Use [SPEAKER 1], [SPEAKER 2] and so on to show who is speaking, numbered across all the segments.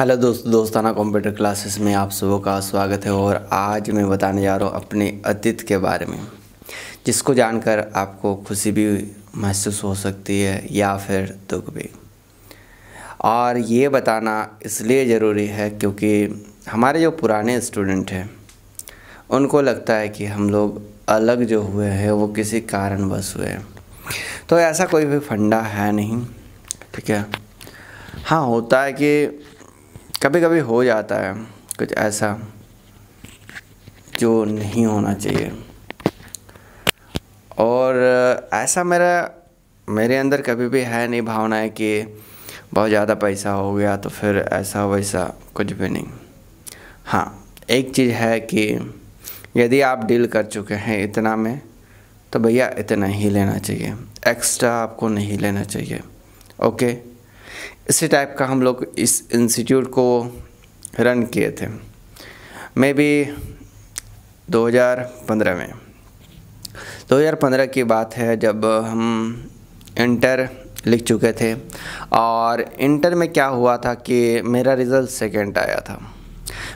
[SPEAKER 1] hello दोस्तों दोस्ताना computer classes में आप सब का स्वागत है और आज मैं बताने जा रहा हूँ अपने अतीत के बारे में जिसको जानकर आपको खुशी भी महसूस हो सकती है या फिर दुख भी और ये बताना इसलिए ज़रूरी है क्योंकि हमारे जो पुराने स्टूडेंट हैं उनको लगता है कि हम लोग अलग जो हुए हैं वो किसी कारणवश हुए हैं तो ऐसा कोई भी फंडा है नहीं ठीक है हाँ होता है कि कभी कभी हो जाता है कुछ ऐसा जो नहीं होना चाहिए और ऐसा मेरा मेरे अंदर कभी भी है नहीं भावना है कि बहुत ज़्यादा पैसा हो गया तो फिर ऐसा वैसा कुछ भी नहीं हाँ एक चीज़ है कि यदि आप डील कर चुके हैं इतना में तो भैया इतना ही लेना चाहिए एक्स्ट्रा आपको नहीं लेना चाहिए ओके इसी टाइप का हम लोग इस इंस्टीट्यूट को रन किए थे मे बी 2015 में 2015 की बात है जब हम इंटर लिख चुके थे और इंटर में क्या हुआ था कि मेरा रिज़ल्ट सेकंड आया था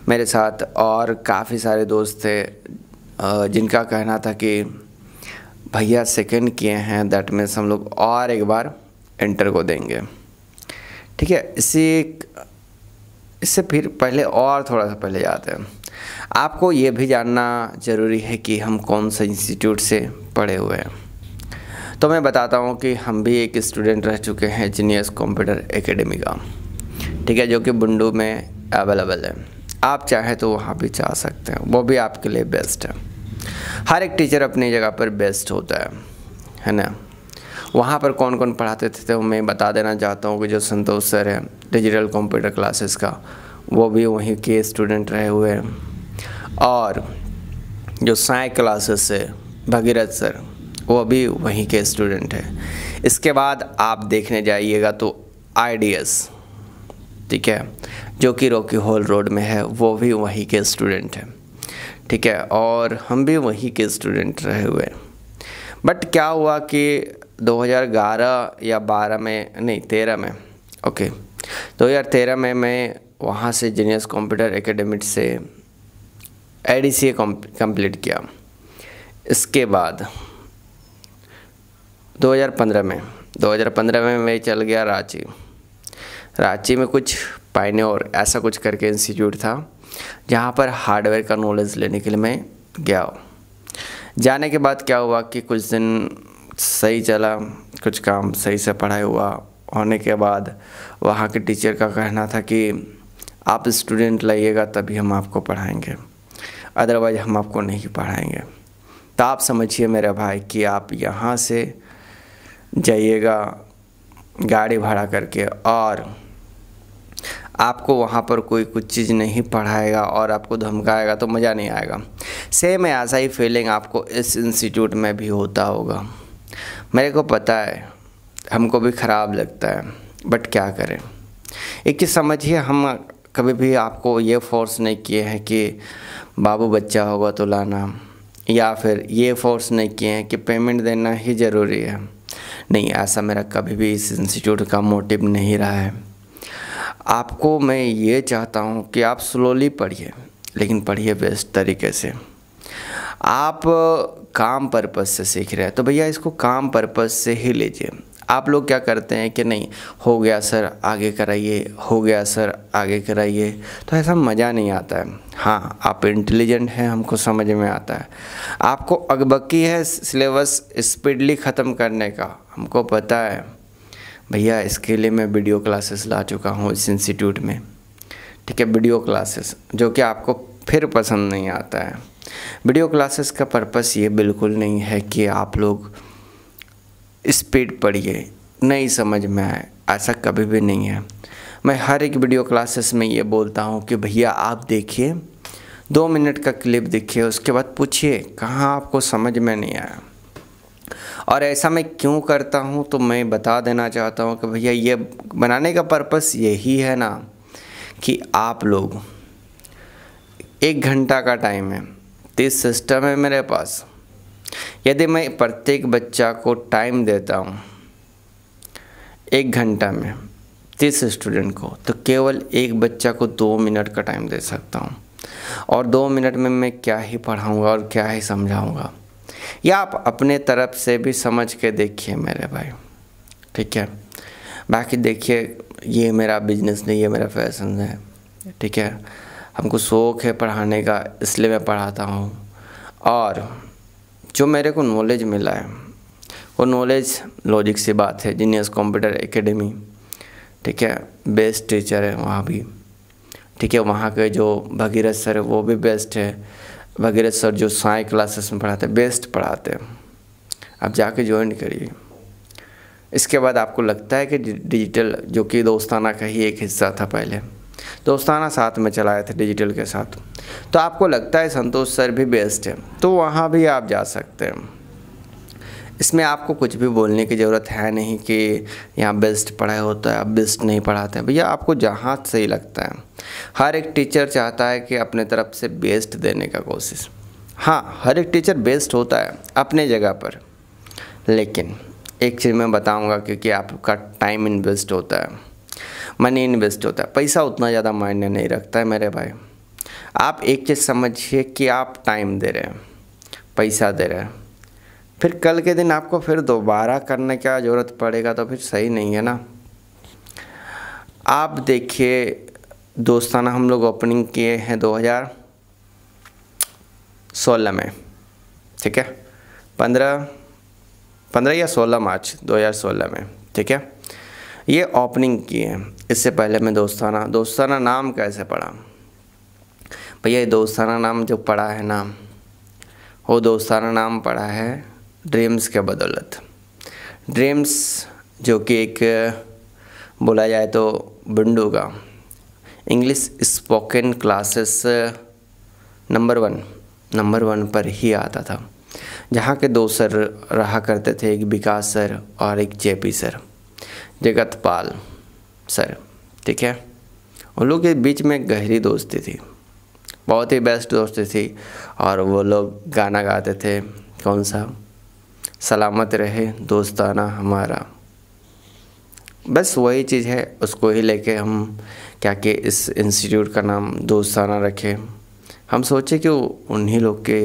[SPEAKER 1] मेरे साथ और काफ़ी सारे दोस्त थे जिनका कहना था कि भैया सेकंड किए हैं दैट मीन्स हम लोग और एक बार इंटर को देंगे ठीक है इससे इससे फिर पहले और थोड़ा सा पहले जाते हैं आपको ये भी जानना ज़रूरी है कि हम कौन से इंस्टीट्यूट से पढ़े हुए हैं तो मैं बताता हूँ कि हम भी एक स्टूडेंट रह चुके हैं जीनियस कंप्यूटर एकेडमी का ठीक है जो कि बुंडू में अवेलेबल है आप चाहें तो वहाँ भी जा सकते हैं वो भी आपके लिए बेस्ट है हर एक टीचर अपनी जगह पर बेस्ट होता है है ना वहाँ पर कौन कौन पढ़ाते थे तो मैं बता देना चाहता हूँ कि जो संतोष सर हैं डिजिटल कंप्यूटर क्लासेस का वो भी वहीं के स्टूडेंट रहे हुए हैं और जो साय क्लासेस है भगीरथ सर वो भी वहीं के स्टूडेंट हैं इसके बाद आप देखने जाइएगा तो आई ठीक है जो कि रोकी हॉल रोड में है वो भी वहीं के स्टूडेंट हैं ठीक है और हम भी वहीं के स्टूडेंट रहे हुए बट क्या हुआ कि 2011 या 12 में नहीं 13 में ओके तो 2013 में मैं वहाँ से जीनियस कंप्यूटर एकेडमी से ए डी सी कम्प्लीट किया इसके बाद 2015 में 2015 में मैं चल गया रांची रांची में कुछ और ऐसा कुछ करके इंस्टीट्यूट था जहाँ पर हार्डवेयर का नॉलेज लेने के लिए मैं गया जाने के बाद क्या हुआ कि कुछ दिन सही चला कुछ काम सही से पढ़ाई हुआ होने के बाद वहाँ के टीचर का कहना था कि आप स्टूडेंट लाइएगा तभी हम आपको पढ़ाएंगे अदरवाइज हम आपको नहीं पढ़ाएंगे तो आप समझिए मेरा भाई कि आप यहाँ से जाइएगा गाड़ी भाड़ा करके और आपको वहाँ पर कोई कुछ चीज़ नहीं पढ़ाएगा और आपको धमकाएगा तो मज़ा नहीं आएगा सेम ऐसा ही फीलिंग आपको इस इंस्टीट्यूट में भी होता होगा मेरे को पता है हमको भी ख़राब लगता है बट क्या करें एक चीज़ समझिए हम कभी भी आपको ये फोर्स नहीं किए हैं कि बाबू बच्चा होगा तो लाना या फिर ये फोर्स नहीं किए हैं कि पेमेंट देना ही ज़रूरी है नहीं ऐसा मेरा कभी भी इस इंस्टीट्यूट का मोटिव नहीं रहा है आपको मैं ये चाहता हूँ कि आप स्लोली पढ़िए लेकिन पढ़िए बेस्ट तरीके से आप काम पर्पज़ से सीख रहे हैं तो भैया इसको काम पर्पज़ से ही लीजिए आप लोग क्या करते हैं कि नहीं हो गया सर आगे कराइए हो गया सर आगे कराइए तो ऐसा मज़ा नहीं आता है हाँ आप इंटेलिजेंट हैं हमको समझ में आता है आपको अगबकी है सिलेबस स्पीडली ख़त्म करने का हमको पता है भैया इसके लिए मैं वीडियो क्लासेस ला चुका हूँ इस इंस्टीट्यूट में ठीक है वीडियो क्लासेस जो कि आपको फिर पसंद नहीं आता है वीडियो क्लासेस का पर्पस ये बिल्कुल नहीं है कि आप लोग स्पीड पढ़िए नहीं समझ में आए ऐसा कभी भी नहीं है मैं हर एक वीडियो क्लासेस में ये बोलता हूँ कि भैया आप देखिए दो मिनट का क्लिप देखिए उसके बाद पूछिए कहाँ आपको समझ में नहीं आया और ऐसा मैं क्यों करता हूँ तो मैं बता देना चाहता हूँ कि भैया ये बनाने का पर्पस यही है ना कि आप लोग एक घंटा का टाइम है तीस सिस्टम है मेरे पास यदि मैं प्रत्येक बच्चा को टाइम देता हूँ एक घंटा में तीस स्टूडेंट को तो केवल एक बच्चा को दो मिनट का टाइम दे सकता हूँ और दो मिनट में मैं क्या ही पढ़ाऊँगा और क्या ही समझाऊँगा या आप अपने तरफ से भी समझ के देखिए मेरे भाई ठीक है बाकी देखिए ये मेरा बिजनेस नहीं ये मेरा फैशन है ठीक है हमको शौक़ है पढ़ाने का इसलिए मैं पढ़ाता हूँ और जो मेरे को नॉलेज मिला है वो नॉलेज लॉजिक सी बात है जीनियस कंप्यूटर एकेडमी ठीक है बेस्ट टीचर है वहाँ भी ठीक है वहाँ के जो भगीरथ सर है वो भी बेस्ट है भगीरथ सर जो साई क्लासेस में पढ़ाते बेस्ट पढ़ाते हैं आप जाके ज्वाइन करिए इसके बाद आपको लगता है कि डिजिटल जो कि दोस्ताना का ही एक हिस्सा था पहले दोस्ताना साथ में चलाए थे डिजिटल के साथ तो आपको लगता है संतोष सर भी बेस्ट है तो वहाँ भी आप जा सकते हैं इसमें आपको कुछ भी बोलने की ज़रूरत है नहीं कि यहाँ बेस्ट पढ़ाई होता है आप बेस्ट नहीं पढ़ाते हैं भैया आपको जहाँ सही लगता है हर एक टीचर चाहता है कि अपने तरफ से बेस्ट देने का कोशिश हाँ हर एक टीचर बेस्ट होता है अपने जगह पर लेकिन एक चीज़ मैं बताऊंगा क्योंकि आपका टाइम इन्वेस्ट होता है मनी इन्वेस्ट होता है पैसा उतना ज़्यादा मायने नहीं रखता है मेरे भाई आप एक चीज़ समझिए कि आप टाइम दे रहे हैं पैसा दे रहे हैं फिर कल के दिन आपको फिर दोबारा करने का ज़रूरत पड़ेगा तो फिर सही नहीं है ना आप देखिए दोस्ताना हम लोग ओपनिंग किए हैं 2016 में ठीक है 15 15 या 16 मार्च 2016 में ठीक है ये ओपनिंग किए हैं इससे पहले मैं दोस्ताना दोस्ताना नाम कैसे पढ़ा भैया दोस्ताना नाम जो पढ़ा है ना वो दोस्ताना नाम पढ़ा है ड्रीम्स के बदौलत ड्रीम्स जो कि एक बोला जाए तो बिंडू का English spoken classes number one number one पर ही आता था जहाँ के दो सर रहा करते थे एक विकास सर और एक जेपी सर जगत पाल सर ठीक है उन लोग के बीच में गहरी दोस्ती थी बहुत ही बेस्ट दोस्ती थी और वो लोग गाना गाते थे कौन सा सलामत रहे दोस्ताना हमारा बस वही चीज़ है उसको ही लेके हम क्या कि इस इंस्टीट्यूट का नाम दोस्ताना रखें हम सोचे कि उन्हीं लोग के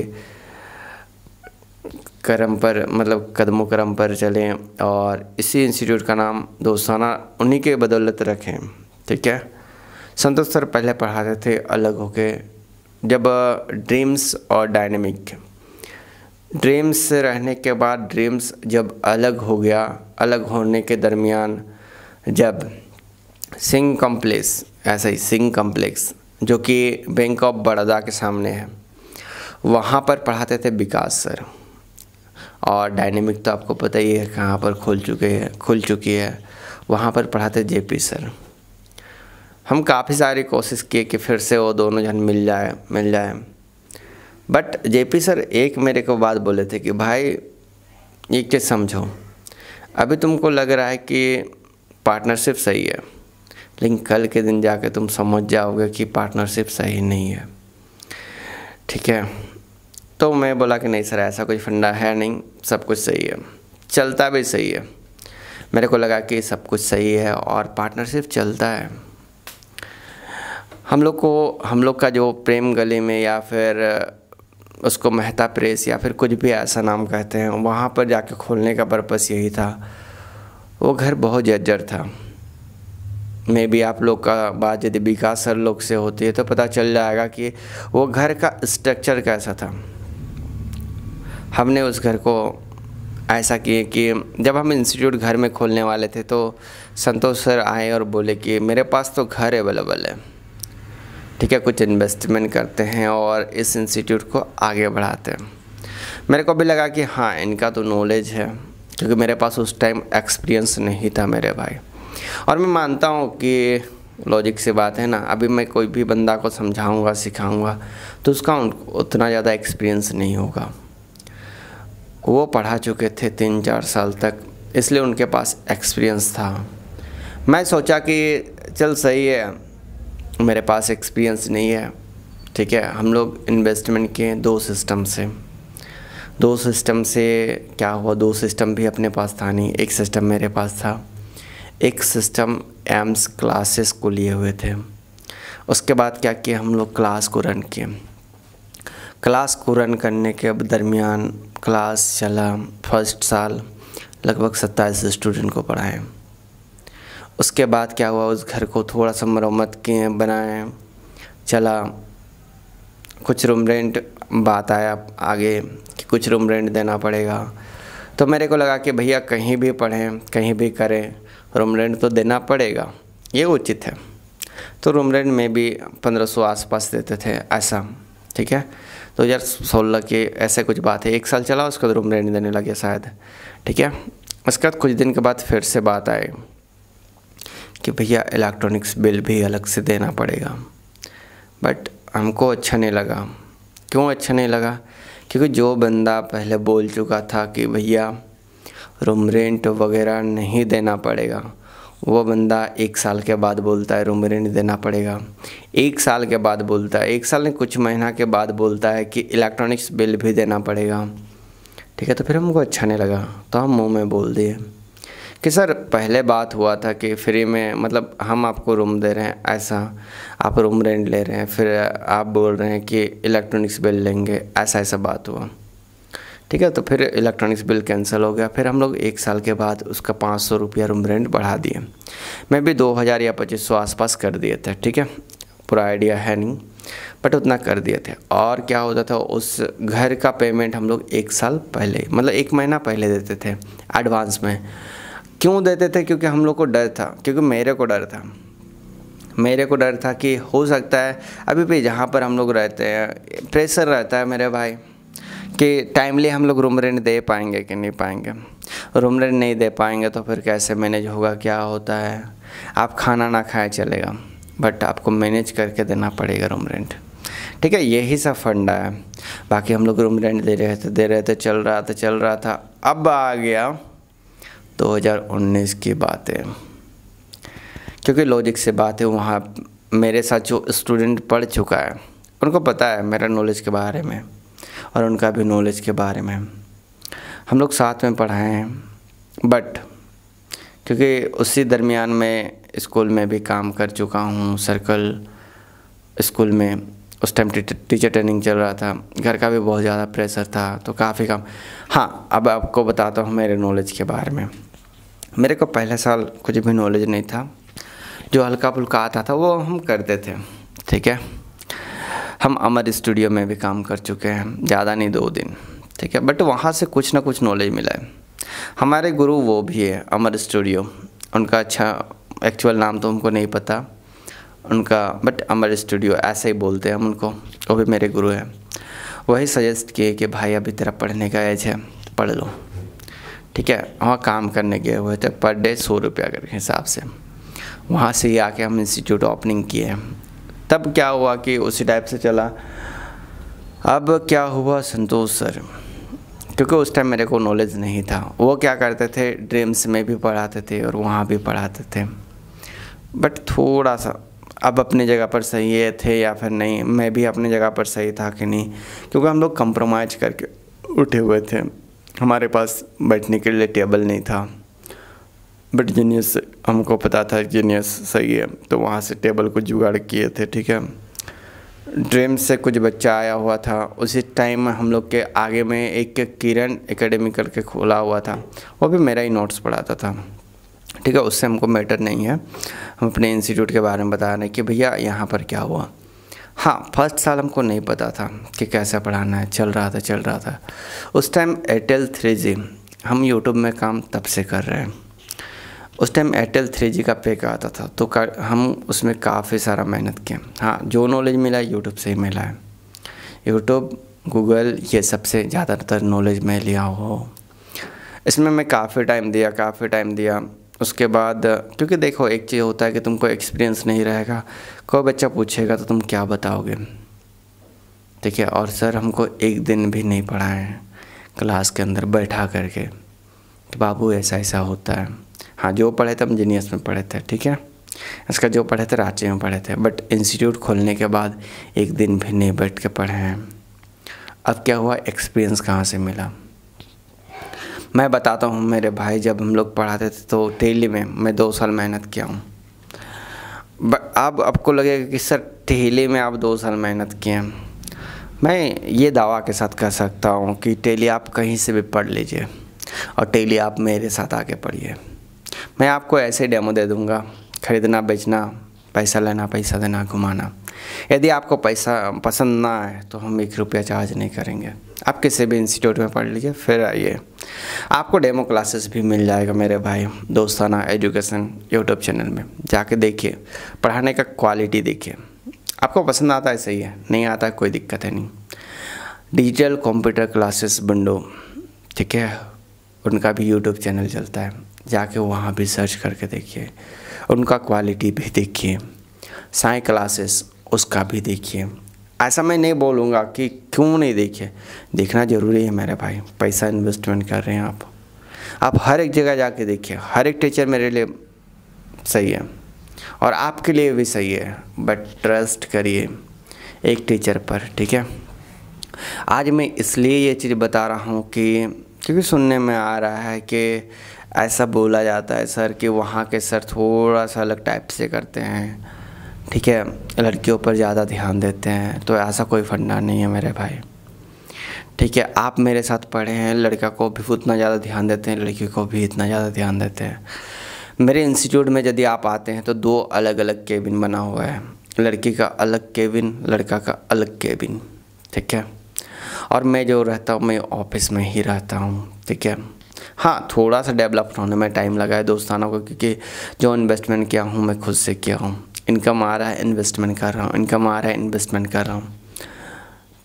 [SPEAKER 1] करम पर मतलब कदमो करम पर चलें और इसी इंस्टीट्यूट का नाम दोस्ताना उन्हीं के बदौलत रखें ठीक है संतोष सर पहले पढ़ाते थे अलग होके जब ड्रीम्स और डायनेमिक ड्रीम्स से रहने के बाद ड्रीम्स जब अलग हो गया अलग होने के दरमियान जब सिंह कॉम्प्लेक्स ऐसा ही सिंह कॉम्प्लेक्स जो कि बैंक ऑफ बड़ौदा के सामने है वहाँ पर पढ़ाते थे विकास सर और डायनेमिक तो आपको पता ही है कहाँ पर खुल चुके हैं खुल चुकी है वहाँ पर पढ़ाते जे पी सर हम काफ़ी सारी कोशिश किए कि फिर से वो दोनों जन मिल जाए मिल जाए बट जे पी सर एक मेरे को बात बोले थे कि भाई एक चीज़ समझो अभी तुमको लग रहा है कि पार्टनरशिप सही है लेकिन कल के दिन जाके तुम समझ जाओगे कि पार्टनरशिप सही नहीं है ठीक है तो मैं बोला कि नहीं सर ऐसा कोई फंडा है नहीं सब कुछ सही है चलता भी सही है मेरे को लगा कि सब कुछ सही है और पार्टनरशिप चलता है हम लोग को हम लोग का जो प्रेम गली में या फिर उसको मेहता प्रेस या फिर कुछ भी ऐसा नाम कहते हैं वहाँ पर जाके खोलने का पर्पस यही था वो घर बहुत जर्जर था मे भी आप लोग का बात यदि विकास सर लोग से होती है तो पता चल जाएगा कि वो घर का स्ट्रक्चर कैसा था हमने उस घर को ऐसा किए कि जब हम इंस्टीट्यूट घर में खोलने वाले थे तो संतोष सर आए और बोले कि मेरे पास तो घर अवेलेबल है ठीक है कुछ इन्वेस्टमेंट करते हैं और इस इंस्टीट्यूट को आगे बढ़ाते हैं मेरे को भी लगा कि हाँ इनका तो नॉलेज है क्योंकि मेरे पास उस टाइम एक्सपीरियंस नहीं था मेरे भाई और मैं मानता हूँ कि लॉजिक से बात है ना अभी मैं कोई भी बंदा को समझाऊंगा सिखाऊंगा तो उसका उतना ज़्यादा एक्सपीरियंस नहीं होगा वो पढ़ा चुके थे तीन चार साल तक इसलिए उनके पास एक्सपीरियंस था मैं सोचा कि चल सही है मेरे पास एक्सपीरियंस नहीं है ठीक है हम लोग इन्वेस्टमेंट किए दो सिस्टम से दो सिस्टम से क्या हुआ दो सिस्टम भी अपने पास था नहीं एक सिस्टम मेरे पास था एक सिस्टम एम्स क्लासेस को लिए हुए थे उसके बाद क्या किया हम लोग क्लास को रन किए क्लास को रन करने के दरमियान क्लास चला फर्स्ट साल लगभग सत्ताईस स्टूडेंट को पढ़ाएँ उसके बाद क्या हुआ उस घर को थोड़ा सा मरम्मत किए बनाए चला कुछ रूम रेंट बात आया आगे कि कुछ रूम रेंट देना पड़ेगा तो मेरे को लगा कि भैया कहीं भी पढ़ें कहीं भी करें रूम रेंट तो देना पड़ेगा ये उचित है तो रूम रेंट में भी पंद्रह सौ आस देते थे ऐसा ठीक है दो तो हज़ार सोलह के ऐसे कुछ बात है एक साल चला उसके बाद रूम रहने देने लगे शायद ठीक है उसके बाद कुछ दिन के बाद फिर से बात आए कि भैया इलेक्ट्रॉनिक्स बिल भी अलग से देना पड़ेगा बट हमको अच्छा नहीं लगा क्यों अच्छा नहीं लगा क्योंकि जो बंदा पहले बोल चुका था कि भैया रूम रेंट वगैरह नहीं देना पड़ेगा वो बंदा एक साल के बाद बोलता है रूम रेंट देना पड़ेगा एक साल के बाद बोलता है एक साल में कुछ महीना के बाद बोलता है कि इलेक्ट्रॉनिक्स बिल भी देना पड़ेगा ठीक है तो फिर हमको अच्छा नहीं लगा तो हम मुंह में बोल दिए कि सर पहले बात हुआ था कि फ्री में मतलब हम आपको रूम दे रहे हैं ऐसा आप रूम रेंट ले रहे हैं फिर आप बोल रहे हैं कि इलेक्ट्रॉनिक्स बिल लेंगे ऐसा ऐसा बात हुआ ठीक है तो फिर इलेक्ट्रॉनिक्स बिल कैंसिल हो गया फिर हम लोग एक साल के बाद उसका पाँच सौ रुपया रूम रेंट बढ़ा दिए मैं भी दो हज़ार या पच्चीस सौ आसपास कर दिए थे ठीक है पूरा आइडिया है नहीं बट उतना कर दिए थे और क्या होता था उस घर का पेमेंट हम लोग एक साल पहले मतलब एक महीना पहले देते थे एडवांस में क्यों देते थे क्योंकि हम लोग को डर था क्योंकि मेरे को डर था मेरे को डर था कि हो सकता है अभी भी जहाँ पर हम लोग रहते हैं प्रेशर रहता है मेरे भाई कि टाइमली हम लोग रूम रेंट दे पाएंगे कि नहीं पाएंगे रूम रेंट नहीं दे पाएंगे तो फिर कैसे मैनेज होगा क्या होता है आप खाना ना खाए चलेगा बट आपको मैनेज करके देना पड़ेगा रूम रेंट ठीक है यही सब फंडा है बाकी हम लोग रूम रेंट दे रहे थे दे रहे थे चल रहा था चल रहा था अब आ गया 2019 की बात है क्योंकि लॉजिक से बात है वहाँ मेरे साथ जो स्टूडेंट पढ़ चुका है उनको पता है मेरा नॉलेज के बारे में और उनका भी नॉलेज के बारे में हम लोग साथ में पढ़ाए हैं बट क्योंकि उसी दरमियान में स्कूल में भी काम कर चुका हूँ सर्कल स्कूल में उस टाइम टीचर ट्रेनिंग चल रहा था घर का भी बहुत ज़्यादा प्रेशर था तो काफ़ी काम हाँ अब आपको बताता हूँ मेरे नॉलेज के बारे में मेरे को पहले साल कुछ भी नॉलेज नहीं था जो हल्का फुल्का आता था वो हम करते थे ठीक है हम अमर स्टूडियो में भी काम कर चुके हैं ज़्यादा नहीं दो दिन ठीक है बट वहाँ से कुछ ना कुछ नॉलेज मिला है हमारे गुरु वो भी है अमर स्टूडियो उनका अच्छा एक्चुअल नाम तो हमको नहीं पता उनका बट अमर स्टूडियो ऐसे ही बोलते हैं हम उनको वो भी मेरे गुरु हैं वही सजेस्ट किए कि भाई अभी तेरा पढ़ने का एज है पढ़ लो ठीक है वहाँ काम करने गए हुए थे पर डे सौ रुपया के हिसाब से वहाँ से ही आके हम इंस्टीट्यूट ओपनिंग किए तब क्या हुआ कि उसी टाइप से चला अब क्या हुआ संतोष सर क्योंकि उस टाइम मेरे को नॉलेज नहीं था वो क्या करते थे ड्रीम्स में भी पढ़ाते थे और वहाँ भी पढ़ाते थे बट थोड़ा सा अब अपनी जगह पर सही है थे या फिर नहीं मैं भी अपनी जगह पर सही था कि नहीं क्योंकि हम लोग कंप्रोमाइज़ करके उठे हुए थे हमारे पास बैठने के लिए टेबल नहीं था बट जीनियस हमको पता था जीनियस सही है तो वहाँ से टेबल को जुगाड़ किए थे ठीक है ड्रीम से कुछ बच्चा आया हुआ था उसी टाइम में हम लोग के आगे में एक किरण एकेडमी करके खोला हुआ था वो भी मेरा ही नोट्स पढ़ाता था ठीक है उससे हमको मैटर नहीं है हम अपने इंस्टीट्यूट के बारे में बता रहे हैं कि भैया यहाँ पर क्या हुआ हाँ फर्स्ट साल हमको नहीं पता था कि कैसा पढ़ाना है चल रहा था चल रहा था उस टाइम एयरटेल थ्री हम यूट्यूब में काम तब से कर रहे हैं उस टाइम एयरटेल थ्री जी का पैक आता था तो का, हम उसमें काफ़ी सारा मेहनत किया हाँ जो नॉलेज मिला है यूट्यूब से ही मिला है यूट्यूब गूगल ये सबसे ज़्यादातर नॉलेज मैं लिया हो इसमें मैं काफ़ी टाइम दिया काफ़ी टाइम दिया उसके बाद क्योंकि देखो एक चीज़ होता है कि तुमको एक्सपीरियंस नहीं रहेगा कोई बच्चा पूछेगा तो तुम क्या बताओगे ठीक है और सर हमको एक दिन भी नहीं पढ़ाए क्लास के अंदर बैठा करके कि बाबू ऐसा ऐसा होता है हाँ जो पढ़े थे हम जीनियस में पढ़े थे ठीक है इसका जो पढ़े थे रांची में पढ़े थे बट इंस्टीट्यूट खोलने के बाद एक दिन भी नहीं बैठ के पढ़े हैं अब क्या हुआ एक्सपीरियंस कहाँ से मिला मैं बताता हूँ मेरे भाई जब हम लोग पढ़ाते थे तो टेली में मैं दो साल मेहनत किया हूँ अब आपको लगेगा कि सर टेली में आप दो साल मेहनत किए हैं मैं ये दावा के साथ कह सकता हूँ कि टेली आप कहीं से भी पढ़ लीजिए और टेली आप मेरे साथ आके पढ़िए मैं आपको ऐसे डेमो दे दूँगा ख़रीदना बेचना पैसा लेना पैसा देना घुमाना यदि आपको पैसा पसंद ना आए तो हम एक रुपया चार्ज नहीं करेंगे आप किसी भी इंस्टीट्यूट में पढ़ लीजिए फिर आइए आपको डेमो क्लासेस भी मिल जाएगा मेरे भाई दोस्ताना एजुकेशन यूट्यूब चैनल में जाके देखिए पढ़ाने का क्वालिटी देखिए आपको पसंद आता है सही है नहीं आता कोई दिक्कत है नहीं डिजिटल कंप्यूटर क्लासेस बंडो ठीक है उनका भी यूट्यूब चैनल चलता है जाके वहाँ भी सर्च करके देखिए उनका क्वालिटी भी देखिए साई क्लासेस उसका भी देखिए ऐसा मैं नहीं बोलूँगा कि क्यों नहीं देखिए देखना ज़रूरी है मेरे भाई पैसा इन्वेस्टमेंट कर रहे हैं आप आप हर एक जगह जाके देखिए हर एक टीचर मेरे लिए सही है और आपके लिए भी सही है बट ट्रस्ट करिए एक टीचर पर ठीक है आज मैं इसलिए ये चीज़ बता रहा हूँ कि क्योंकि सुनने में आ रहा है कि ऐसा बोला जाता है सर कि वहाँ के सर थोड़ा सा अलग टाइप से करते हैं ठीक है लड़कियों पर ज़्यादा ध्यान देते हैं तो ऐसा कोई फंडा नहीं है मेरे भाई ठीक है आप मेरे साथ पढ़े हैं लड़का को भी उतना ज़्यादा ध्यान देते हैं लड़की को भी इतना ज़्यादा ध्यान देते हैं मेरे इंस्टीट्यूट में यदि आप आते हैं तो दो अलग अलग केबिन बना हुआ है लड़की का अलग केबिन लड़का का अलग केबिन ठीक है और मैं जो रहता हूँ मैं ऑफिस में ही रहता हूँ ठीक है हाँ थोड़ा सा डेवलप होने में टाइम लगा है दोस्तानों को क्योंकि जो इन्वेस्टमेंट किया हूँ मैं खुद से किया हूँ इनकम आ रहा है इन्वेस्टमेंट कर रहा हूँ इनकम आ रहा है इन्वेस्टमेंट कर रहा हूँ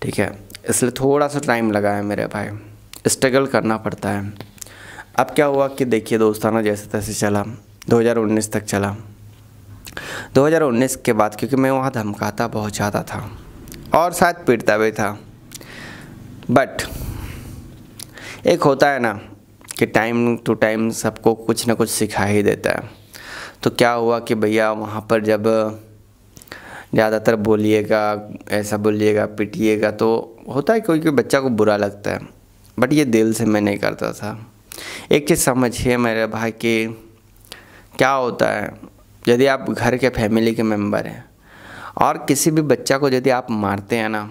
[SPEAKER 1] ठीक है इसलिए थोड़ा सा टाइम लगा है मेरे भाई स्ट्रगल करना पड़ता है अब क्या हुआ कि देखिए दोस्ताना जैसे तैसे चला 2019 तक चला 2019 के बाद क्योंकि मैं वहाँ धमकाता बहुत ज़्यादा था और शायद पीटता भी था बट एक होता है ना कि टाइम टू टाइम सबको कुछ ना कुछ सिखा ही देता है तो क्या हुआ कि भैया वहाँ पर जब ज़्यादातर बोलिएगा ऐसा बोलिएगा पिटिएगा तो होता है कोई कोई बच्चा को बुरा लगता है बट ये दिल से मैं नहीं करता था एक चीज़ समझिए मेरे भाई कि क्या होता है यदि आप घर के फैमिली के मेम्बर हैं और किसी भी बच्चा को यदि आप मारते हैं ना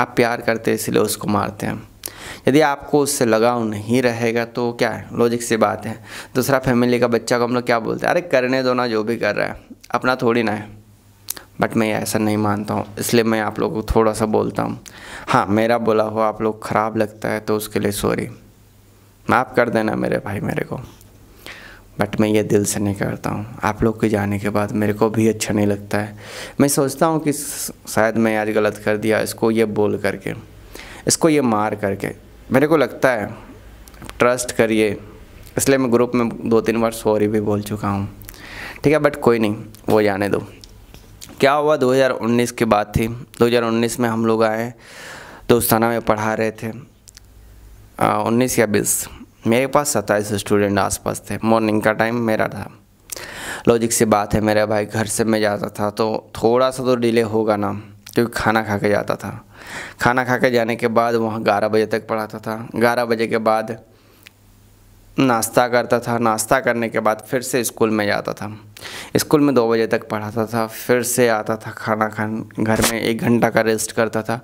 [SPEAKER 1] आप प्यार करते हैं इसलिए उसको मारते हैं यदि आपको उससे लगाव नहीं रहेगा तो क्या है लॉजिक सी बात है दूसरा फैमिली का बच्चा को हम लोग क्या बोलते हैं अरे करने दो ना जो भी कर रहा है अपना थोड़ी ना है बट मैं ऐसा नहीं मानता हूँ इसलिए मैं आप लोगों को थोड़ा सा बोलता हूँ हाँ मेरा बोला हुआ आप लोग ख़राब लगता है तो उसके लिए सॉरी माफ़ कर देना मेरे भाई मेरे को बट मैं ये दिल से नहीं करता हूँ आप लोग के जाने के बाद मेरे को भी अच्छा नहीं लगता है मैं सोचता हूँ कि शायद मैं आज गलत कर दिया इसको ये बोल करके इसको ये मार करके मेरे को लगता है ट्रस्ट करिए इसलिए मैं ग्रुप में दो तीन बार सॉरी भी बोल चुका हूँ ठीक है बट कोई नहीं वो जाने दो क्या हुआ 2019 की बात थी 2019 में हम लोग आए दोस्ताना में पढ़ा रहे थे उन्नीस या बीस मेरे पास सत्ताईस स्टूडेंट आसपास थे मॉर्निंग का टाइम मेरा था लॉजिक सी बात है मेरा भाई घर से मैं जाता था तो थोड़ा सा तो डिले होगा ना क्योंकि खाना खा के जाता था खाना खा के जाने के बाद वहाँ ग्यारह बजे तक पढ़ाता था ग्यारह बजे के बाद नाश्ता करता था नाश्ता करने के बाद फिर से स्कूल में जाता था स्कूल में दो बजे तक पढ़ाता था फिर से आता था खाना खान घर में एक घंटा का रेस्ट करता था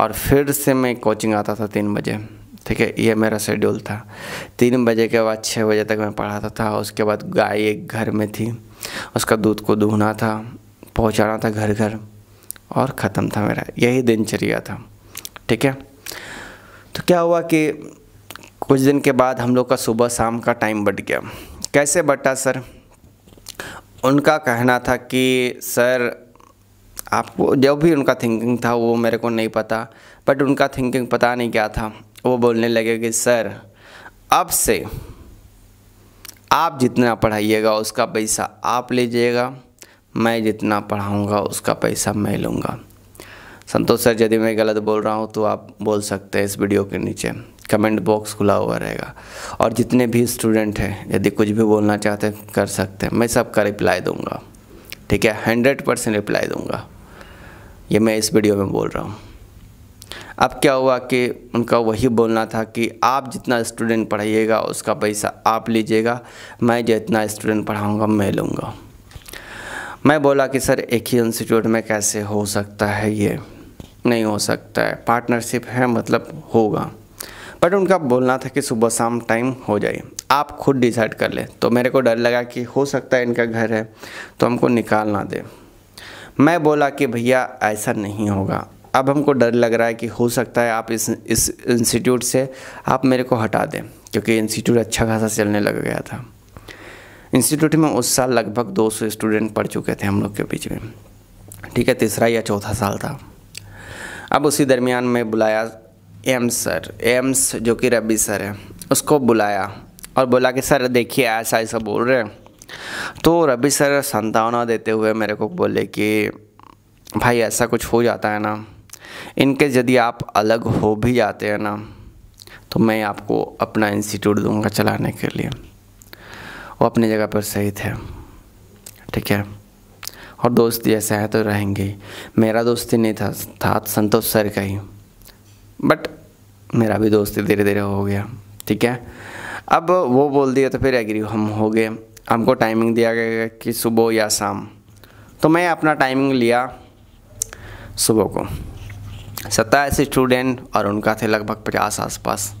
[SPEAKER 1] और फिर से मैं कोचिंग आता था तीन बजे ठीक है ये मेरा शेड्यूल था तीन बजे के बाद छः बजे तक मैं पढ़ाता था उसके बाद गाय एक घर में थी उसका दूध को दूहना था पहुँचाना था घर घर और ख़त्म था मेरा यही दिनचर्या था ठीक है तो क्या हुआ कि कुछ दिन के बाद हम लोग का सुबह शाम का टाइम बट गया कैसे बटा सर उनका कहना था कि सर आपको जो भी उनका थिंकिंग था वो मेरे को नहीं पता बट उनका थिंकिंग पता नहीं क्या था वो बोलने लगे कि सर अब से आप जितना पढ़ाइएगा उसका पैसा आप लीजिएगा मैं जितना पढ़ाऊँगा उसका पैसा मैं लूँगा संतोष सर यदि मैं गलत बोल रहा हूँ तो आप बोल सकते हैं इस वीडियो के नीचे कमेंट बॉक्स खुला हुआ रहेगा और जितने भी स्टूडेंट हैं यदि कुछ भी बोलना चाहते हैं कर सकते हैं मैं सबका रिप्लाई दूँगा ठीक है हंड्रेड परसेंट रिप्लाई दूँगा ये मैं इस वीडियो में बोल रहा हूँ अब क्या हुआ कि उनका वही बोलना था कि आप जितना स्टूडेंट पढ़ाइएगा उसका पैसा आप लीजिएगा मैं जितना स्टूडेंट पढ़ाऊँगा मैं लूँगा मैं बोला कि सर एक ही इंस्टीट्यूट में कैसे हो सकता है ये नहीं हो सकता है पार्टनरशिप है मतलब होगा बट उनका बोलना था कि सुबह शाम टाइम हो जाए आप खुद डिसाइड कर ले तो मेरे को डर लगा कि हो सकता है इनका घर है तो हमको निकाल ना दे मैं बोला कि भैया ऐसा नहीं होगा अब हमको डर लग रहा है कि हो सकता है आप इस इस इंस्टीट्यूट से आप मेरे को हटा दें क्योंकि इंस्टीट्यूट अच्छा खासा चलने लग गया था इंस्टीट्यूट में उस साल लगभग 200 स्टूडेंट पढ़ चुके थे हम लोग के बीच में ठीक है तीसरा या चौथा साल था अब उसी दरमियान में बुलाया एम्स सर एम्स जो कि रबी सर है उसको बुलाया और बोला कि सर देखिए ऐसा ऐसा बोल रहे हैं तो रबी सर संतावना देते हुए मेरे को बोले कि भाई ऐसा कुछ हो जाता है ना इनके यदि आप अलग हो भी जाते हैं ना तो मैं आपको अपना इंस्टीट्यूट दूंगा चलाने के लिए वो अपनी जगह पर सही थे ठीक है और दोस्ती ऐसे है तो रहेंगे ही मेरा दोस्ती नहीं था था तो संतोष सर का ही बट मेरा भी दोस्ती धीरे धीरे हो गया ठीक है अब वो बोल दिया तो फिर एग्री हम हो गए हमको टाइमिंग दिया गया कि सुबह या शाम तो मैं अपना टाइमिंग लिया सुबह को सत्ताईस स्टूडेंट और उनका थे लगभग पचास आसपास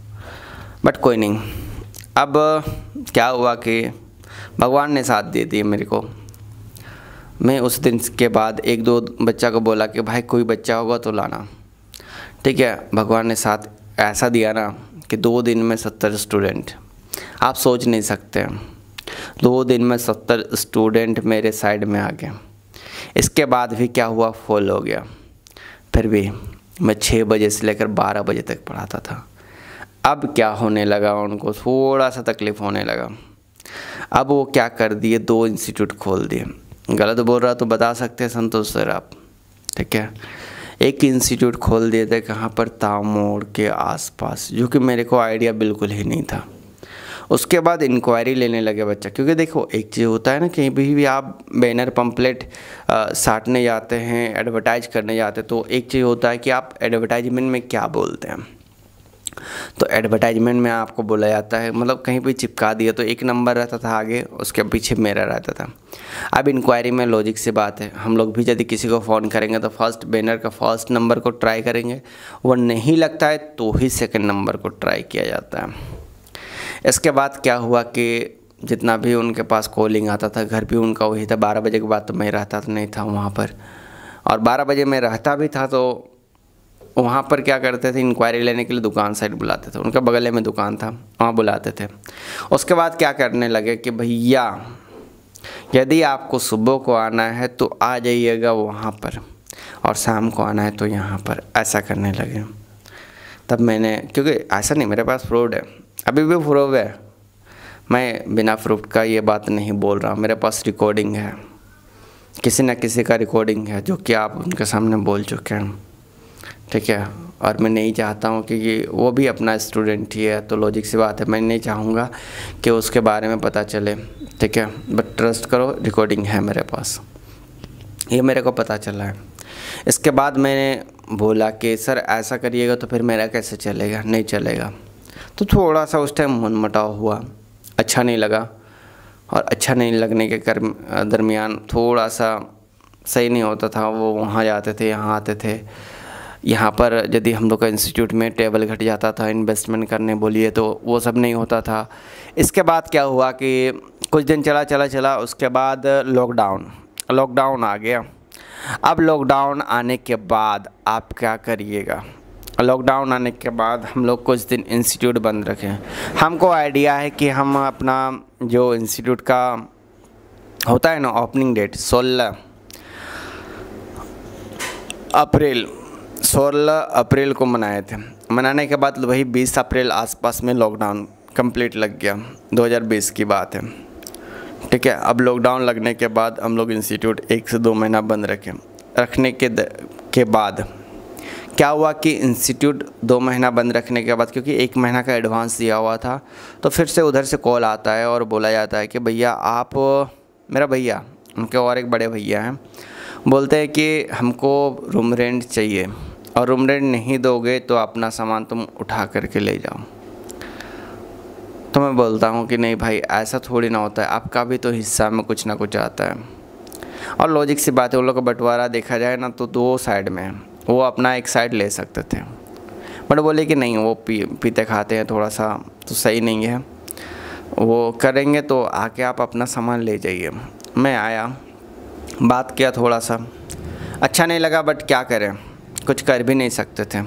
[SPEAKER 1] बट कोई नहीं अब क्या हुआ कि भगवान ने साथ दे दिया मेरे को मैं उस दिन के बाद एक दो बच्चा को बोला कि भाई कोई बच्चा होगा तो लाना ठीक है भगवान ने साथ ऐसा दिया ना कि दो दिन में सत्तर स्टूडेंट आप सोच नहीं सकते दो दिन में सत्तर स्टूडेंट मेरे साइड में आ गए इसके बाद भी क्या हुआ फुल हो गया फिर भी मैं छः बजे से लेकर बारह बजे तक पढ़ाता था अब क्या होने लगा उनको थोड़ा सा तकलीफ़ होने लगा अब वो क्या कर दिए दो इंस्टीट्यूट खोल दिए गलत बोल रहा तो बता सकते हैं संतोष सर आप ठीक है एक इंस्टीट्यूट खोल दिए थे कहाँ पर तामोड़ के आसपास जो कि मेरे को आइडिया बिल्कुल ही नहीं था उसके बाद इंक्वायरी लेने लगे बच्चा क्योंकि देखो एक चीज़ होता है ना कहीं भी भी आप बैनर पम्पलेट साटने जाते हैं एडवर्टाइज करने जाते हैं तो एक चीज़ होता है कि आप एडवर्टाइजमेंट में क्या बोलते हैं तो एडवर्टाइजमेंट में आपको बोला जाता है मतलब कहीं भी चिपका दिया तो एक नंबर रहता था आगे उसके पीछे मेरा रहता था अब इंक्वायरी में लॉजिक से बात है हम लोग भी यदि किसी को फ़ोन करेंगे तो फर्स्ट बैनर का फर्स्ट नंबर को ट्राई करेंगे वो नहीं लगता है तो ही सेकेंड नंबर को ट्राई किया जाता है इसके बाद क्या हुआ कि जितना भी उनके पास कॉलिंग आता था घर भी उनका वही था बारह बजे के बाद तो मैं रहता तो नहीं था वहाँ पर और बारह बजे मैं रहता भी था तो तो वहाँ पर क्या करते थे इंक्वायरी लेने के लिए दुकान साइड बुलाते थे उनका बगले में दुकान था वहाँ बुलाते थे उसके बाद क्या करने लगे कि भैया यदि आपको सुबह को आना है तो आ जाइएगा वहाँ पर और शाम को आना है तो यहाँ पर ऐसा करने लगे तब मैंने क्योंकि ऐसा नहीं मेरे पास फ्रूड है अभी भी फ्रूव है मैं बिना फ्रूट का ये बात नहीं बोल रहा मेरे पास रिकॉर्डिंग है किसी न किसी का रिकॉर्डिंग है जो कि आप उनके सामने बोल चुके हैं ठीक है और मैं नहीं चाहता हूँ क्योंकि वो भी अपना स्टूडेंट ही है तो लॉजिक सी बात है मैं नहीं चाहूँगा कि उसके बारे में पता चले ठीक है बट ट्रस्ट करो रिकॉर्डिंग है मेरे पास ये मेरे को पता चला है इसके बाद मैंने बोला कि सर ऐसा करिएगा तो फिर मेरा कैसे चलेगा नहीं चलेगा तो थोड़ा सा उस टाइम मन मटाव हुआ अच्छा नहीं लगा और अच्छा नहीं लगने के कर दरमियान थोड़ा सा सही नहीं होता था वो वहाँ जाते थे यहाँ आते थे यहाँ पर यदि हम लोग का इंस्टीट्यूट में टेबल घट जाता था इन्वेस्टमेंट करने बोलिए तो वो सब नहीं होता था इसके बाद क्या हुआ कि कुछ दिन चला चला चला उसके बाद लॉकडाउन लॉकडाउन आ गया अब लॉकडाउन आने के बाद आप क्या करिएगा लॉकडाउन आने के बाद हम लोग कुछ दिन इंस्टीट्यूट बंद रखें हमको आइडिया है कि हम अपना जो इंस्टीट्यूट का होता है ना ओपनिंग डेट सोलह अप्रैल सोलह अप्रैल को मनाए थे मनाने के बाद वही बीस अप्रैल आसपास में लॉकडाउन कंप्लीट लग गया 2020 की बात है ठीक है अब लॉकडाउन लगने के बाद हम लोग इंस्टीट्यूट एक से दो महीना बंद रखे रखने के के बाद क्या हुआ कि इंस्टीट्यूट दो महीना बंद रखने के बाद क्योंकि एक महीना का एडवांस दिया हुआ था तो फिर से उधर से कॉल आता है और बोला जाता है कि भैया आप मेरा भैया उनके और एक बड़े भैया हैं बोलते हैं कि हमको रूम रेंट चाहिए और रूम रेंट नहीं दोगे तो अपना सामान तुम उठा करके ले जाओ तो मैं बोलता हूँ कि नहीं भाई ऐसा थोड़ी ना होता है आपका भी तो हिस्सा में कुछ ना कुछ आता है और लॉजिक सी बात है उन लोग का बंटवारा देखा जाए ना तो दो साइड में वो अपना एक साइड ले सकते थे बट बोले कि नहीं वो पी पीते खाते हैं थोड़ा सा तो सही नहीं है वो करेंगे तो आके आप अपना सामान ले जाइए मैं आया बात किया थोड़ा सा अच्छा नहीं लगा बट क्या करें कुछ कर भी नहीं सकते थे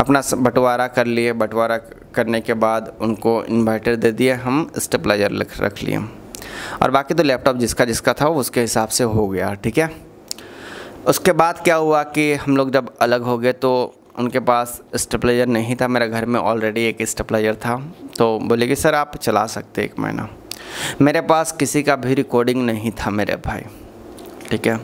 [SPEAKER 1] अपना बंटवारा कर लिए बंटवारा करने के बाद उनको इन्वर्टर दे दिए हम स्टेपलाइजर रख लिए और बाकी तो लैपटॉप जिसका जिसका था उसके हिसाब से हो गया ठीक है उसके बाद क्या हुआ कि हम लोग जब अलग हो गए तो उनके पास स्टेपलाइजर नहीं था मेरे घर में ऑलरेडी एक स्टेपलाइजर था तो बोले कि सर आप चला सकते एक महीना मेरे पास किसी का भी रिकॉर्डिंग नहीं था मेरे भाई ठीक है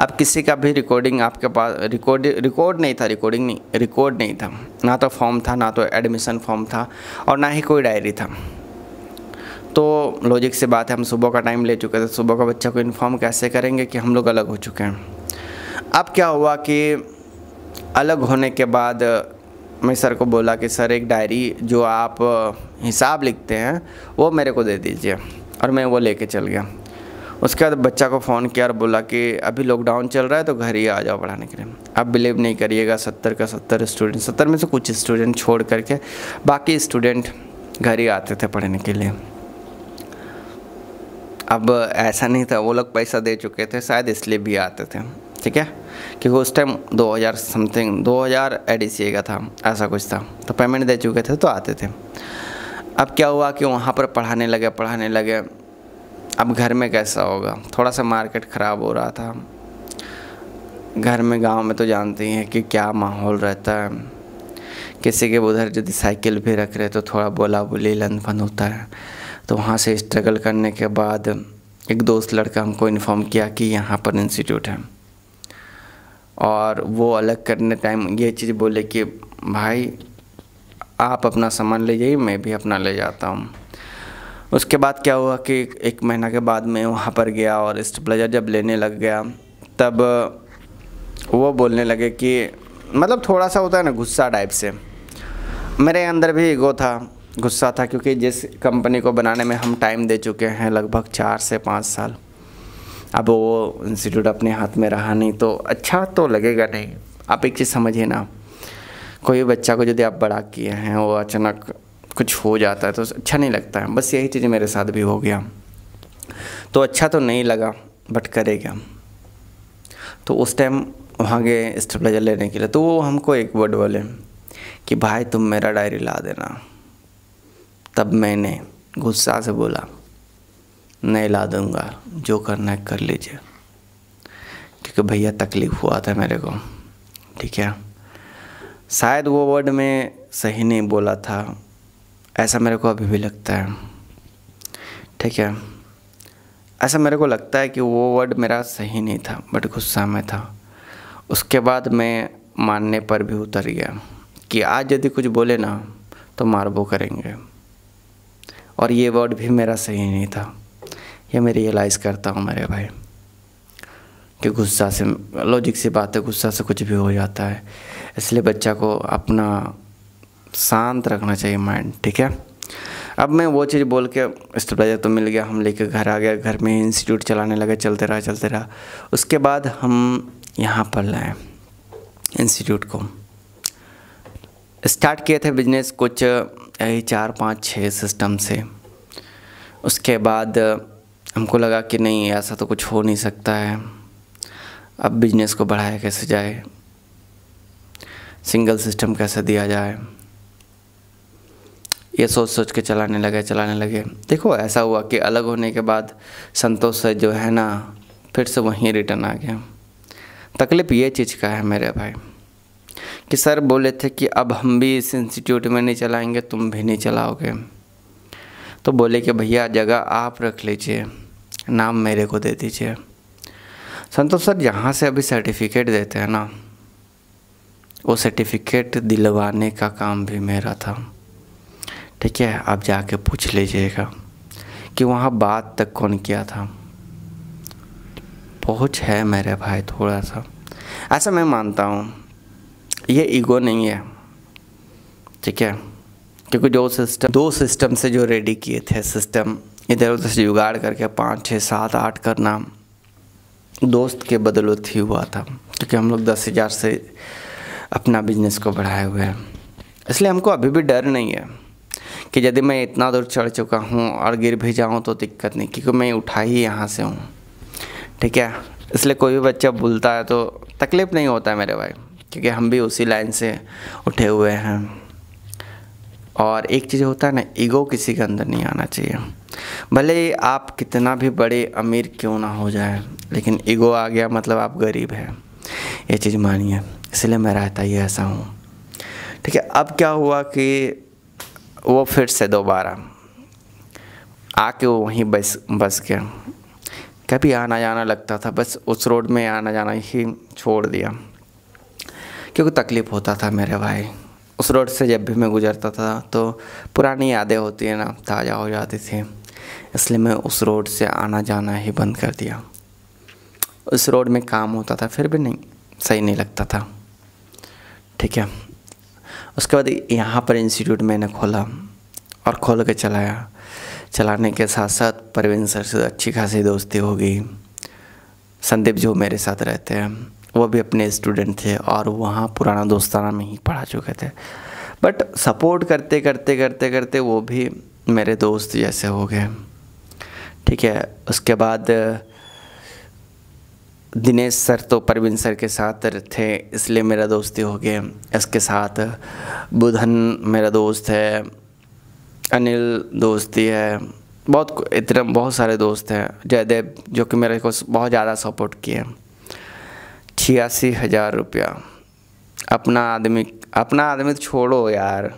[SPEAKER 1] अब किसी का भी रिकॉर्डिंग आपके पास रिकॉर्ड रिकॉर्ड नहीं था रिकॉर्डिंग नहीं रिकॉर्ड नहीं था ना तो फॉर्म था ना तो एडमिशन फॉर्म था और ना ही कोई डायरी था तो लॉजिक से बात है हम सुबह का टाइम ले चुके थे सुबह का बच्चा को इन्फॉर्म कैसे करेंगे कि हम लोग अलग हो चुके हैं अब क्या हुआ कि अलग होने के बाद मैं सर को बोला कि सर एक डायरी जो आप हिसाब लिखते हैं वो मेरे को दे दीजिए और मैं वो लेके चल गया उसके बाद बच्चा को फ़ोन किया और बोला कि अभी लॉकडाउन चल रहा है तो घर ही आ जाओ पढ़ाने के लिए आप बिलीव नहीं करिएगा सत्तर का सत्तर स्टूडेंट सत्तर में से कुछ स्टूडेंट छोड़ करके बाकी स्टूडेंट घर ही आते थे पढ़ने के लिए अब ऐसा नहीं था वो लोग पैसा दे चुके थे शायद इसलिए भी आते थे ठीक है क्योंकि उस टाइम 2000 समथिंग 2000 हज़ार एडीसीए का था ऐसा कुछ था तो पेमेंट दे चुके थे तो आते थे अब क्या हुआ कि वहाँ पर पढ़ाने लगे पढ़ाने लगे अब घर में कैसा होगा थोड़ा सा मार्केट ख़राब हो रहा था घर में गांव में तो जानते ही हैं कि क्या माहौल रहता है किसी के उधर यदि साइकिल भी रख रहे तो थोड़ा बोला बोली लन फन होता है तो वहाँ से स्ट्रगल करने के बाद एक दोस्त लड़का हमको इन्फॉर्म किया कि यहाँ पर इंस्टीट्यूट है और वो अलग करने टाइम ये चीज़ बोले कि भाई आप अपना सामान ले जाइए मैं भी अपना ले जाता हूँ उसके बाद क्या हुआ कि एक महीना के बाद मैं वहाँ पर गया और स्टेबलाइज़र जब लेने लग गया तब वो बोलने लगे कि मतलब थोड़ा सा होता है ना गुस्सा टाइप से मेरे अंदर भी ईगो था गुस्सा था क्योंकि जिस कंपनी को बनाने में हम टाइम दे चुके हैं लगभग चार से पाँच साल अब वो इंस्टीट्यूट अपने हाथ में रहा नहीं तो अच्छा तो लगेगा नहीं आप एक चीज़ समझिए ना कोई बच्चा को यदि आप बड़ा किए हैं वो अचानक कुछ हो जाता है तो अच्छा नहीं लगता है बस यही चीज़ मेरे साथ भी हो गया तो अच्छा तो नहीं लगा बट करेगा तो उस टाइम वहाँ गए स्टेबलाइजर लेने के लिए तो वो हमको एक वर्ड बोले कि भाई तुम मेरा डायरी ला देना तब मैंने गुस्सा से बोला नहीं ला दूँगा जो करना है कर लीजिए क्योंकि भैया तकलीफ़ हुआ था मेरे को ठीक है शायद वो वर्ड में सही नहीं बोला था ऐसा मेरे को अभी भी लगता है ठीक है ऐसा मेरे को लगता है कि वो वर्ड मेरा सही नहीं था बट गुस्सा में था उसके बाद मैं मानने पर भी उतर गया कि आज यदि कुछ बोले ना तो मारबो करेंगे और ये वर्ड भी मेरा सही नहीं था ये मैं रियलाइज़ करता हूँ मेरे भाई कि गुस्सा से लॉजिक सी बात है गुस्सा से कुछ भी हो जाता है इसलिए बच्चा को अपना शांत रखना चाहिए माइंड ठीक है अब मैं वो चीज़ बोल के स्टेबलाइजर तो मिल गया हम लेके घर आ गया घर में इंस्टीट्यूट चलाने लगे चलते रहा चलते रहा उसके बाद हम यहाँ पर लाए इंस्टीट्यूट को स्टार्ट किए थे बिजनेस कुछ यही चार पाँच छः सिस्टम से उसके बाद हमको लगा कि नहीं ऐसा तो कुछ हो नहीं सकता है अब बिजनेस को बढ़ाया कैसे जाए सिंगल सिस्टम कैसे दिया जाए ये सोच सोच के चलाने लगे चलाने लगे देखो ऐसा हुआ कि अलग होने के बाद संतोष से जो है ना फिर से वहीं रिटर्न आ गया तकलीफ़ ये चीज़ का है मेरे भाई कि सर बोले थे कि अब हम भी इस इंस्टीट्यूट में नहीं चलाएंगे तुम भी नहीं चलाओगे तो बोले कि भैया जगह आप रख लीजिए नाम मेरे को दे दीजिए संतोष सर जहाँ से अभी सर्टिफिकेट देते हैं ना वो सर्टिफिकेट दिलवाने का काम भी मेरा था ठीक तो है आप जाके पूछ लीजिएगा कि वहाँ बात तक कौन किया था पहुँच है मेरे भाई थोड़ा सा ऐसा मैं मानता हूँ ये ईगो नहीं है ठीक है क्योंकि जो सिस्टम दो सिस्टम से जो रेडी किए थे सिस्टम इधर उधर से जुगाड़ करके पाँच छः सात आठ करना दोस्त के बदौलत ही हुआ था क्योंकि हम लोग दस हज़ार से अपना बिजनेस को बढ़ाए हुए हैं इसलिए हमको अभी भी डर नहीं है कि यदि मैं इतना दूर चढ़ चुका हूँ और गिर भी जाऊँ तो दिक्कत नहीं क्योंकि मैं उठा ही यहाँ से हूँ ठीक है इसलिए कोई भी बच्चा बुलता है तो तकलीफ़ नहीं होता है मेरे भाई क्योंकि हम भी उसी लाइन से उठे हुए हैं और एक चीज़ होता है ना ईगो किसी के अंदर नहीं आना चाहिए भले आप कितना भी बड़े अमीर क्यों ना हो जाए लेकिन ईगो आ गया मतलब आप गरीब हैं ये चीज़ मानिए इसलिए मैं रहता ही ऐसा हूँ ठीक है अब क्या हुआ कि वो फिर से दोबारा आके वो वहीं बस बस गया कभी आना जाना लगता था बस उस रोड में आना जाना ही छोड़ दिया क्योंकि तकलीफ़ होता था मेरे भाई उस रोड से जब भी मैं गुजरता था तो पुरानी यादें होती हैं ना ताज़ा हो जाती थी इसलिए मैं उस रोड से आना जाना ही बंद कर दिया उस रोड में काम होता था फिर भी नहीं सही नहीं लगता था ठीक है उसके बाद यहाँ पर इंस्टीट्यूट मैंने खोला और खोल के चलाया चलाने के साथ साथ परवीन सर से अच्छी खासी दोस्ती हो गई संदीप जो मेरे साथ रहते हैं वो भी अपने स्टूडेंट थे और वहाँ पुराना दोस्ताना में ही पढ़ा चुके थे बट सपोर्ट करते करते करते करते वो भी मेरे दोस्त जैसे हो गए ठीक है उसके बाद दिनेश सर तो परवीन सर के साथ थे इसलिए मेरा दोस्ती हो गया इसके साथ बुधन मेरा दोस्त है अनिल दोस्ती है बहुत इतने बहुत सारे दोस्त हैं जयदेव जो कि मेरे को बहुत ज़्यादा सपोर्ट किए छियासी हज़ार रुपया अपना आदमी अपना आदमी तो छोड़ो यार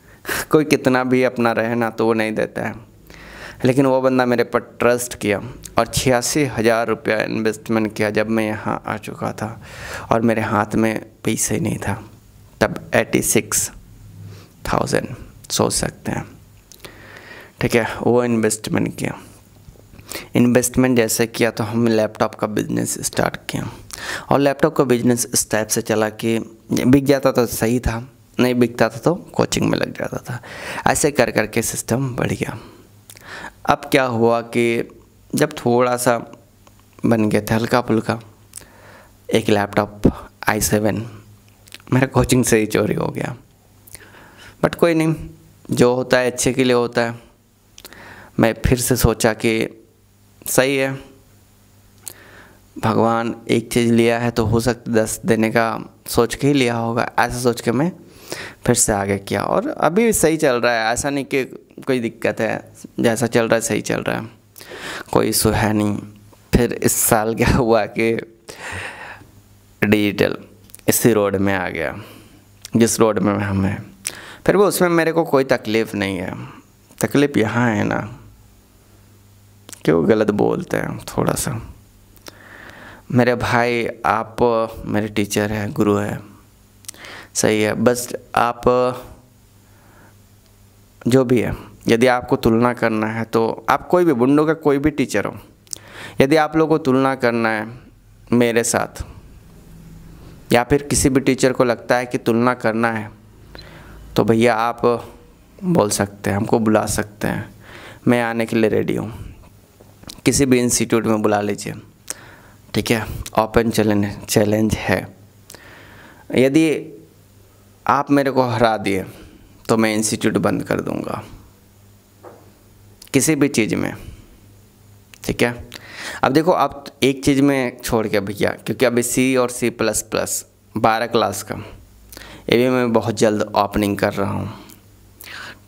[SPEAKER 1] कोई कितना भी अपना रहे ना तो वो नहीं देता है लेकिन वो बंदा मेरे पर ट्रस्ट किया और छियासी हज़ार रुपया इन्वेस्टमेंट किया जब मैं यहाँ आ चुका था और मेरे हाथ में पैसे नहीं था तब एटी सिक्स थाउजेंड सोच सकते हैं ठीक है वो इन्वेस्टमेंट किया इन्वेस्टमेंट जैसे किया तो हम लैपटॉप का बिजनेस स्टार्ट किया और लैपटॉप का बिजनेस इस टाइप से चला कि बिक जाता तो सही था नहीं बिकता था तो कोचिंग में लग जाता था ऐसे कर करके सिस्टम बढ़ गया अब क्या हुआ कि जब थोड़ा सा बन गया था हल्का फुल्का एक लैपटॉप आई सेवन मेरा कोचिंग से ही चोरी हो गया बट कोई नहीं जो होता है अच्छे के लिए होता है मैं फिर से सोचा कि सही है भगवान एक चीज़ लिया है तो हो सकता दस देने का सोच के ही लिया होगा ऐसा सोच के मैं फिर से आगे किया और अभी सही चल रहा है ऐसा नहीं कि कोई दिक्कत है जैसा चल रहा है सही चल रहा है कोई इशू है नहीं फिर इस साल क्या हुआ कि डिजिटल इसी रोड में आ गया जिस रोड में हम हैं फिर वो उसमें मेरे को कोई तकलीफ़ नहीं है तकलीफ़ यहाँ है ना कि वो गलत बोलते हैं थोड़ा सा मेरे भाई आप मेरे टीचर हैं गुरु हैं सही है बस आप जो भी है यदि आपको तुलना करना है तो आप कोई भी बुंडो का कोई भी टीचर हो यदि आप लोगों को तुलना करना है मेरे साथ या फिर किसी भी टीचर को लगता है कि तुलना करना है तो भैया आप बोल सकते हैं हमको बुला सकते हैं मैं आने के लिए रेडी हूँ किसी भी इंस्टीट्यूट में बुला लीजिए ठीक है ओपन चैलेंज चैलेंज है यदि आप मेरे को हरा दिए तो मैं इंस्टीट्यूट बंद कर दूंगा किसी भी चीज़ में ठीक है अब देखो आप एक चीज़ में छोड़ के भैया क्योंकि अभी सी और सी प्लस प्लस बारह क्लास का ये भी मैं बहुत जल्द ओपनिंग कर रहा हूँ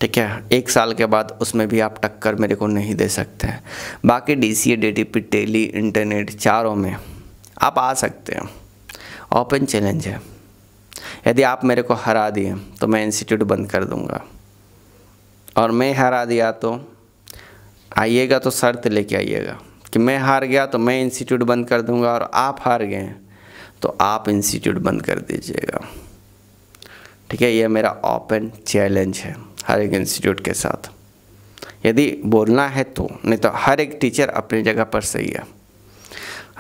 [SPEAKER 1] ठीक है एक साल के बाद उसमें भी आप टक्कर मेरे को नहीं दे सकते हैं बाकी D C A D T P tally internet चारों में आप आ सकते हैं ओपन चैलेंज है यदि आप मेरे को हरा दिए तो मैं इंस्टीट्यूट बंद कर दूंगा और मैं हरा दिया तो आइएगा तो शर्त लेके आइएगा कि मैं हार गया तो मैं इंस्टीट्यूट बंद कर दूंगा और आप हार गए तो आप इंस्टीट्यूट बंद कर दीजिएगा ठीक है यह मेरा ओपन चैलेंज है हर एक इंस्टीट्यूट के साथ यदि बोलना है तो नहीं तो हर एक टीचर अपनी जगह पर सही है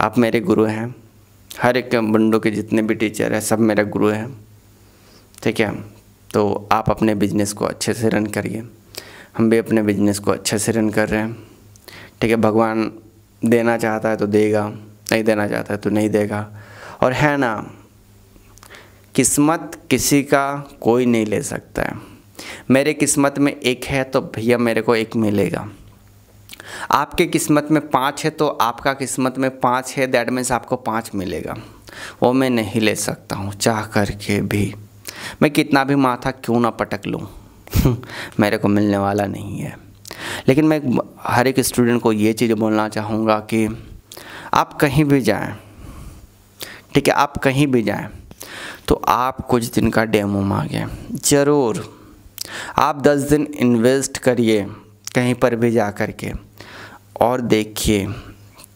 [SPEAKER 1] आप मेरे गुरु हैं हर एक बंडो के जितने भी टीचर हैं सब मेरा गुरु हैं ठीक है तो आप अपने बिजनेस को अच्छे से रन करिए हम भी अपने बिजनेस को अच्छे से रन कर रहे हैं ठीक है भगवान देना चाहता है तो देगा नहीं देना चाहता है तो नहीं देगा और है ना किस्मत किसी का कोई नहीं ले सकता है मेरे किस्मत में एक है तो भैया मेरे को एक मिलेगा आपके किस्मत में पाँच है तो आपका किस्मत में पाँच है दैट मीन्स आपको पाँच मिलेगा वो मैं नहीं ले सकता हूँ चाह करके भी मैं कितना भी माथा क्यों ना पटक लूँ मेरे को मिलने वाला नहीं है लेकिन मैं हर एक स्टूडेंट को ये चीज़ बोलना चाहूँगा कि आप कहीं भी जाएं ठीक है आप कहीं भी जाएं तो आप कुछ दिन का डेमो मांगें ज़रूर आप दस दिन इन्वेस्ट करिए कहीं पर भी जा कर के और देखिए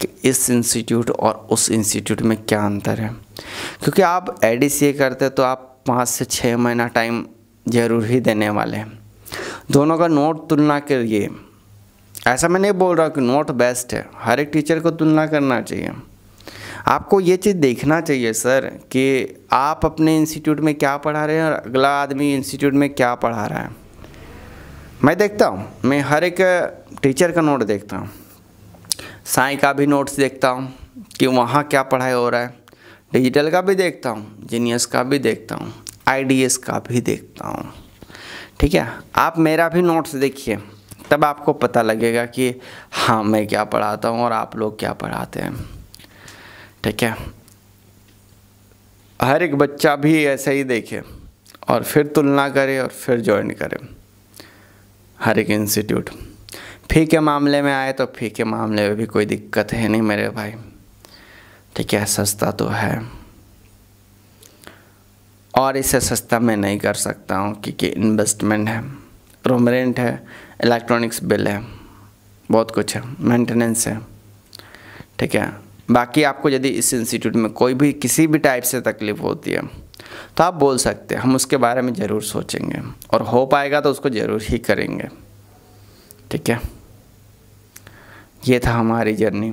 [SPEAKER 1] कि इस इंस्टीट्यूट और उस इंस्टीट्यूट में क्या अंतर है क्योंकि आप ए करते तो आप पाँच से छः महीना टाइम ज़रूर ही देने वाले हैं दोनों का नोट तुलना करिए ऐसा मैं नहीं बोल रहा कि नोट बेस्ट है हर एक टीचर को तुलना करना चाहिए आपको ये चीज़ देखना चाहिए सर कि आप अपने इंस्टीट्यूट में क्या पढ़ा रहे हैं और अगला आदमी इंस्टीट्यूट में क्या पढ़ा रहा है मैं देखता हूँ मैं हर एक टीचर का नोट देखता हूँ साई का भी नोट्स देखता हूँ कि वहाँ क्या पढ़ाई हो रहा है डिजिटल का भी देखता हूँ जीनियस का भी देखता हूँ आई का भी देखता हूँ ठीक है आप मेरा भी नोट्स देखिए तब आपको पता लगेगा कि हाँ मैं क्या पढ़ाता हूँ और आप लोग क्या पढ़ाते हैं ठीक है हर एक बच्चा भी ऐसे ही देखे और फिर तुलना करे और फिर ज्वाइन करे हर एक इंस्टीट्यूट फी के मामले में आए तो फी के मामले में भी कोई दिक्कत है नहीं मेरे भाई ठीक है सस्ता तो है और इसे सस्ता मैं नहीं कर सकता हूँ क्योंकि इन्वेस्टमेंट है रूम रेंट है इलेक्ट्रॉनिक्स बिल है बहुत कुछ है मेंटेनेंस है ठीक है बाकी आपको यदि इस इंस्टीट्यूट में कोई भी किसी भी टाइप से तकलीफ़ होती है तो आप बोल सकते हैं हम उसके बारे में ज़रूर सोचेंगे और हो पाएगा तो उसको ज़रूर ही करेंगे ठीक है ये था हमारी जर्नी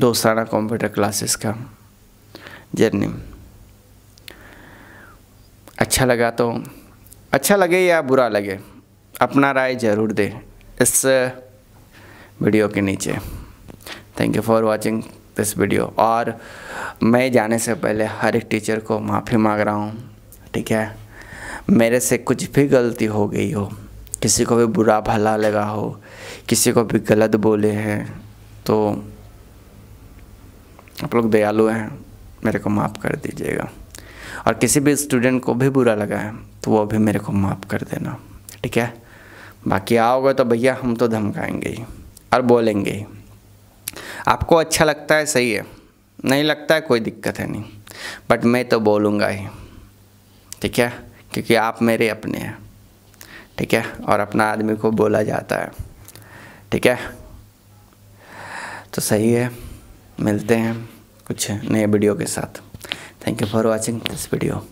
[SPEAKER 1] दोस्ताना कंप्यूटर क्लासेस का जर्नी अच्छा लगा तो अच्छा लगे या बुरा लगे अपना राय ज़रूर दें इस वीडियो के नीचे thank you for watching this video और मैं जाने से पहले हर एक टीचर को माफ़ी मांग रहा हूँ ठीक है मेरे से कुछ भी गलती हो गई हो किसी को भी बुरा भला लगा हो किसी को भी गलत बोले हैं तो आप लोग दयालु हैं मेरे को माफ़ कर दीजिएगा और किसी भी स्टूडेंट को भी बुरा लगा है तो वो भी मेरे को माफ़ कर देना ठीक है बाकी आओगे तो भैया हम तो धमकाएंगे ही और बोलेंगे ही आपको अच्छा लगता है सही है नहीं लगता है कोई दिक्कत है नहीं बट मैं तो बोलूँगा ही ठीक है क्योंकि आप मेरे अपने हैं ठीक है और अपना आदमी को बोला जाता है ठीक है तो सही है मिलते हैं कुछ नए वीडियो के साथ thank you for watching this video